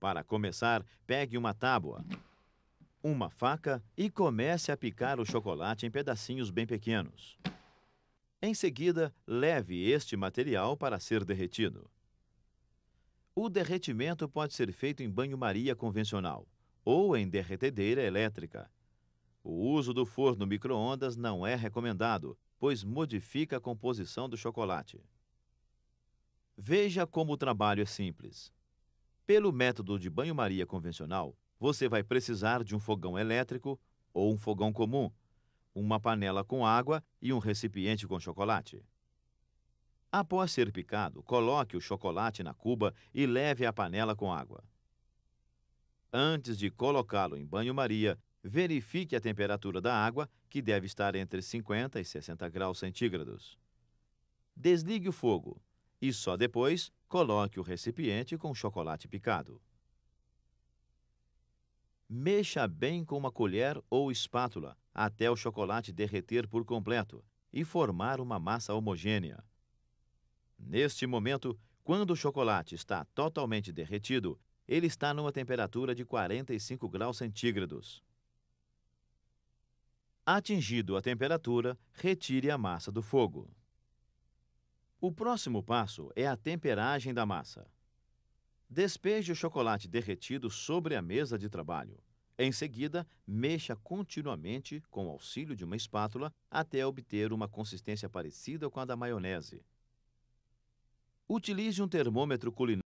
Para começar, pegue uma tábua, uma faca e comece a picar o chocolate em pedacinhos bem pequenos. Em seguida, leve este material para ser derretido. O derretimento pode ser feito em banho-maria convencional ou em derretedeira elétrica. O uso do forno micro-ondas não é recomendado, pois modifica a composição do chocolate. Veja como o trabalho é simples. Pelo método de banho-maria convencional, você vai precisar de um fogão elétrico ou um fogão comum, uma panela com água e um recipiente com chocolate. Após ser picado, coloque o chocolate na cuba e leve a panela com água. Antes de colocá-lo em banho-maria, verifique a temperatura da água, que deve estar entre 50 e 60 graus centígrados. Desligue o fogo e só depois coloque o recipiente com chocolate picado. Mexa bem com uma colher ou espátula até o chocolate derreter por completo e formar uma massa homogênea. Neste momento, quando o chocolate está totalmente derretido, ele está numa temperatura de 45 graus centígrados. Atingido a temperatura, retire a massa do fogo. O próximo passo é a temperagem da massa. Despeje o chocolate derretido sobre a mesa de trabalho. Em seguida, mexa continuamente com o auxílio de uma espátula até obter uma consistência parecida com a da maionese. Utilize um termômetro culinário.